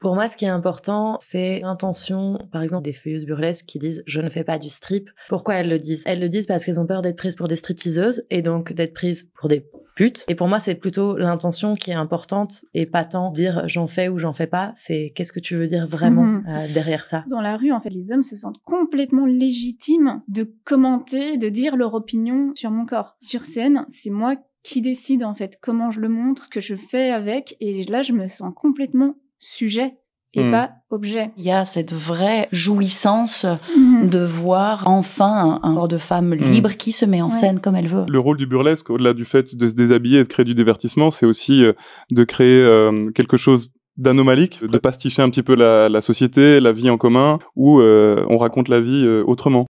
Pour moi, ce qui est important, c'est l'intention, par exemple, des feuilleuses burlesques qui disent je ne fais pas du strip. Pourquoi elles le disent Elles le disent parce qu'elles ont peur d'être prises pour des stripteaseuses et donc d'être prises pour des putes. Et pour moi, c'est plutôt l'intention qui est importante et pas tant dire j'en fais ou j'en fais pas. C'est qu'est-ce que tu veux dire vraiment mhm. euh, derrière ça Dans la rue, en fait, les hommes se sentent complètement légitimes de commenter, de dire leur opinion sur mon corps. Sur scène, c'est moi qui décide en fait comment je le montre, ce que je fais avec, et là je me sens complètement sujet et hmm. pas objet. Il y a cette vraie jouissance mhm. de voir enfin un, corps de femme hmm. libre qui se met en scène comme elle veut. Le rôle du burlesque, au-delà du fait de se déshabiller et de créer du divertissement, c'est aussi euh, de créer euh, quelque chose d'anomalique, de pasticher un petit peu la, société, la vie en commun, où euh, on raconte la vie autrement.